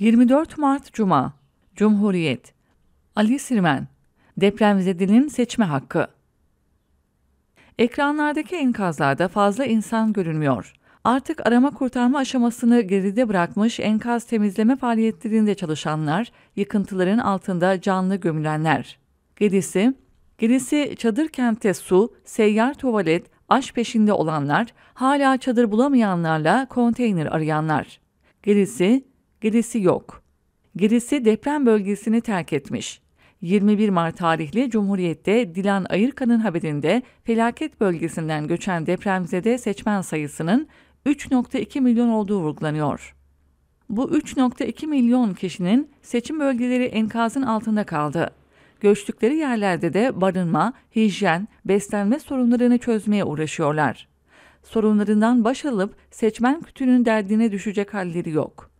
24 Mart Cuma Cumhuriyet Ali Sirmen Depremzedenin seçme hakkı Ekranlardaki enkazlarda fazla insan görünmüyor. Artık arama kurtarma aşamasını geride bırakmış enkaz temizleme faaliyetlerinde çalışanlar, yıkıntıların altında canlı gömülenler. Gedisi, Gerisi çadır kente su, seyyar tuvalet, aş peşinde olanlar, hala çadır bulamayanlarla konteyner arayanlar. Gerisi Gerisi yok. Gerisi deprem bölgesini terk etmiş. 21 Mart tarihli Cumhuriyet'te Dilan Ayırkan'ın haberinde felaket bölgesinden göçen depremzede seçmen sayısının 3.2 milyon olduğu vurgulanıyor. Bu 3.2 milyon kişinin seçim bölgeleri enkazın altında kaldı. Göçtükleri yerlerde de barınma, hijyen, beslenme sorunlarını çözmeye uğraşıyorlar. Sorunlarından baş alıp seçmen kütüğünün derdine düşecek halleri yok.''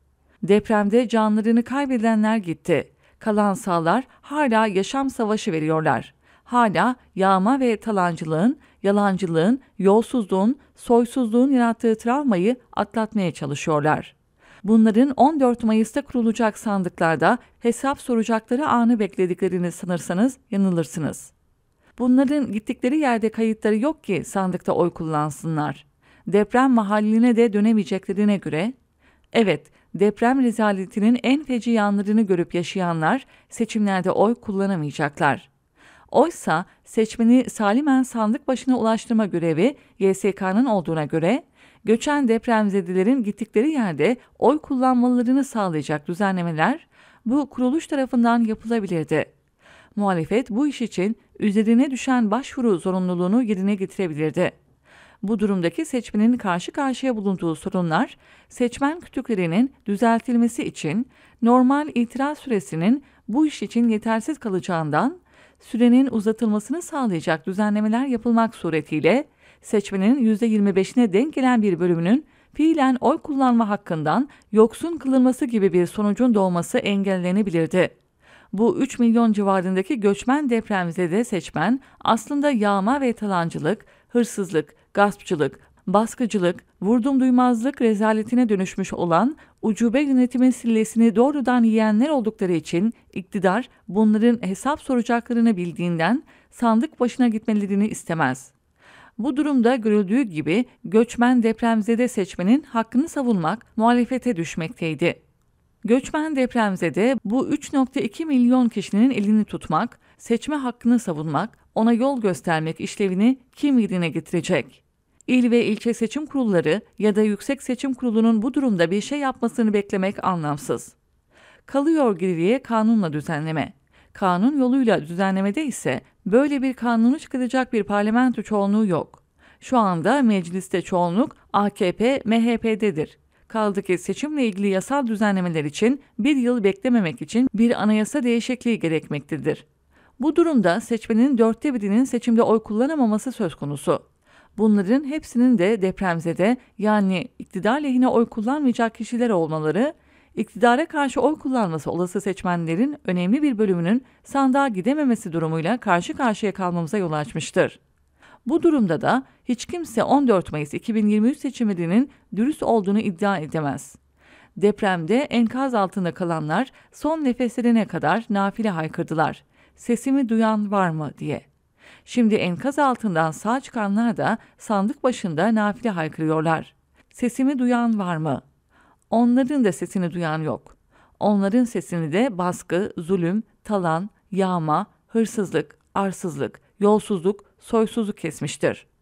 Depremde canlarını kaybedenler gitti. Kalan sağlar hala yaşam savaşı veriyorlar. Hala yağma ve talancılığın, yalancılığın, yolsuzluğun, soysuzluğun yarattığı travmayı atlatmaya çalışıyorlar. Bunların 14 Mayıs'ta kurulacak sandıklarda hesap soracakları anı beklediklerini sanırsanız yanılırsınız. Bunların gittikleri yerde kayıtları yok ki sandıkta oy kullansınlar. Deprem mahalline de dönemeyeceklerine göre, evet deprem rezaletinin en feci yanlarını görüp yaşayanlar seçimlerde oy kullanamayacaklar. Oysa seçmeni salimen sandık başına ulaştırma görevi YSK'nın olduğuna göre göçen depremzedelerin gittikleri yerde oy kullanmalarını sağlayacak düzenlemeler bu kuruluş tarafından yapılabilirdi. Muhalefet bu iş için üzerine düşen başvuru zorunluluğunu yerine getirebilirdi. Bu durumdaki seçmenin karşı karşıya bulunduğu sorunlar, seçmen kütüklerinin düzeltilmesi için normal itiraz süresinin bu iş için yetersiz kalacağından, sürenin uzatılmasını sağlayacak düzenlemeler yapılmak suretiyle seçmenin %25'ine denk gelen bir bölümünün fiilen oy kullanma hakkından yoksun kılınması gibi bir sonucun doğması engellenebilirdi. Bu 3 milyon civarındaki göçmen depremzede seçmen aslında yağma ve talancılık, hırsızlık, gaspçılık, baskıcılık, vurdum duymazlık rezaletine dönüşmüş olan ucube yönetimi sillesini doğrudan yiyenler oldukları için iktidar bunların hesap soracaklarını bildiğinden sandık başına gitmelerini istemez. Bu durumda görüldüğü gibi göçmen depremzede seçmenin hakkını savunmak muhalefete düşmekteydi. Göçmen depremzede bu 3.2 milyon kişinin elini tutmak, seçme hakkını savunmak, ona yol göstermek işlevini kim yerine getirecek? İl ve ilçe seçim kurulları ya da Yüksek Seçim Kurulu'nun bu durumda bir şey yapmasını beklemek anlamsız. Kalıyor geriye kanunla düzenleme. Kanun yoluyla düzenlemede ise böyle bir kanunu çıkaracak bir parlamento çoğunluğu yok. Şu anda mecliste çoğunluk AKP, MHP'dedir. Kaldı ki seçimle ilgili yasal düzenlemeler için bir yıl beklememek için bir anayasa değişikliği gerekmektedir. Bu durumda seçmenin dörtte birinin seçimde oy kullanamaması söz konusu. Bunların hepsinin de depremzede yani iktidar lehine oy kullanmayacak kişiler olmaları, iktidara karşı oy kullanması olası seçmenlerin önemli bir bölümünün sandığa gidememesi durumuyla karşı karşıya kalmamıza yol açmıştır. Bu durumda da hiç kimse 14 Mayıs 2023 seçiminin dürüst olduğunu iddia edemez. Depremde enkaz altında kalanlar son nefeslerine kadar nafile haykırdılar. Sesimi duyan var mı diye. Şimdi enkaz altından sağ çıkanlar da sandık başında nafile haykırıyorlar. Sesimi duyan var mı? Onların da sesini duyan yok. Onların sesini de baskı, zulüm, talan, yağma, hırsızlık, arsızlık, yolsuzluk, soysuzluk kesmiştir.''